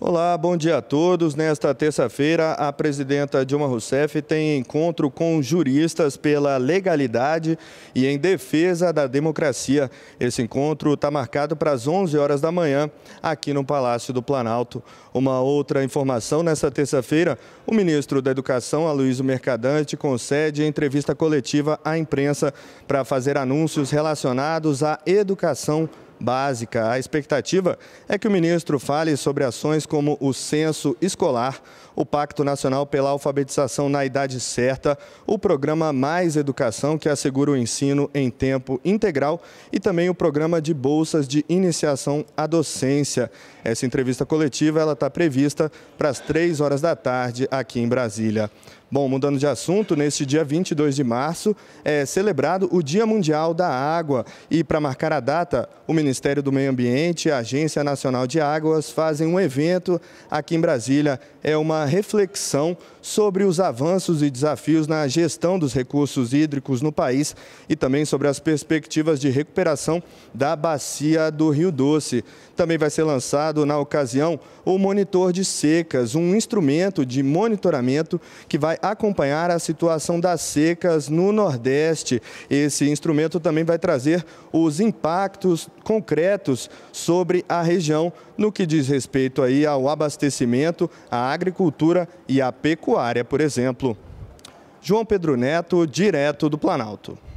Olá, bom dia a todos. Nesta terça-feira, a presidenta Dilma Rousseff tem encontro com juristas pela legalidade e em defesa da democracia. Esse encontro está marcado para as 11 horas da manhã, aqui no Palácio do Planalto. Uma outra informação: nesta terça-feira, o ministro da Educação, Aloysio Mercadante, concede entrevista coletiva à imprensa para fazer anúncios relacionados à educação básica. A expectativa é que o ministro fale sobre ações como o censo escolar, o Pacto Nacional pela Alfabetização na Idade Certa, o programa Mais Educação, que assegura o ensino em tempo integral, e também o programa de bolsas de iniciação à docência. Essa entrevista coletiva ela está prevista para as três horas da tarde aqui em Brasília. Bom, mudando de assunto, neste dia 22 de março é celebrado o Dia Mundial da Água e para marcar a data, o Ministério Ministério do Meio Ambiente e a Agência Nacional de Águas fazem um evento aqui em Brasília. É uma reflexão sobre os avanços e desafios na gestão dos recursos hídricos no país e também sobre as perspectivas de recuperação da bacia do Rio Doce. Também vai ser lançado, na ocasião, o Monitor de Secas, um instrumento de monitoramento que vai acompanhar a situação das secas no Nordeste. Esse instrumento também vai trazer os impactos concretos sobre a região no que diz respeito aí ao abastecimento, à agricultura e à pecuária, por exemplo. João Pedro Neto, direto do Planalto.